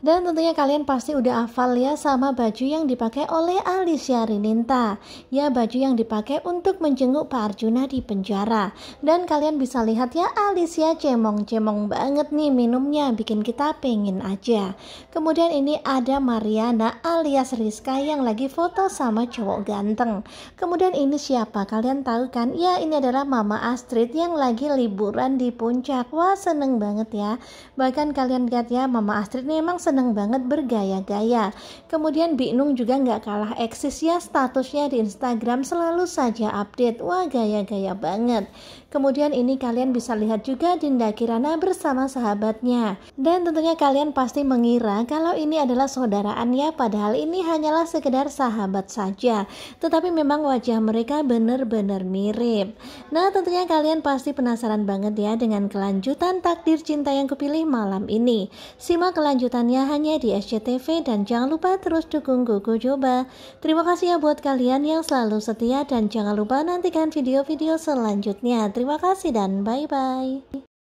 Dan tentunya kalian pasti udah hafal ya sama baju yang dipakai oleh Alicia Rininta. Ya baju yang dipakai untuk menjenguk Pak Arjuna di penjara. Dan kalian bisa lihat ya Alicia cemong-cemong banget nih minumnya bikin kita pengen aja. Kemudian ini ada Mariana alias Rizka yang lagi foto sama cowok ganteng. Kemudian ini siapa? Kalian tahu kan? Ya ini adalah Mama Astrid yang lagi liburan di puncak. Wah seneng banget ya. Bahkan kalian lihat ya Mama Astrid emang seneng banget bergaya-gaya. Kemudian Binung juga nggak kalah eksis ya statusnya di Instagram selalu saja update. Wah gaya-gaya banget. Kemudian ini kalian bisa lihat juga Dinda Kirana bersama sahabatnya. Dan tentunya kalian pasti mengira kalau ini adalah saudaraannya padahal ini hanyalah sekedar sahabat saja. Tetapi memang wajah mereka benar-benar mirip. Nah tentunya kalian pasti penasaran banget ya dengan kelanjutan takdir cinta yang kupilih malam ini. Simak kelanjutannya tentunya hanya di SCTV dan jangan lupa terus dukung Gugu Coba. Terima kasih ya buat kalian yang selalu setia dan jangan lupa nantikan video-video selanjutnya. Terima kasih dan bye-bye.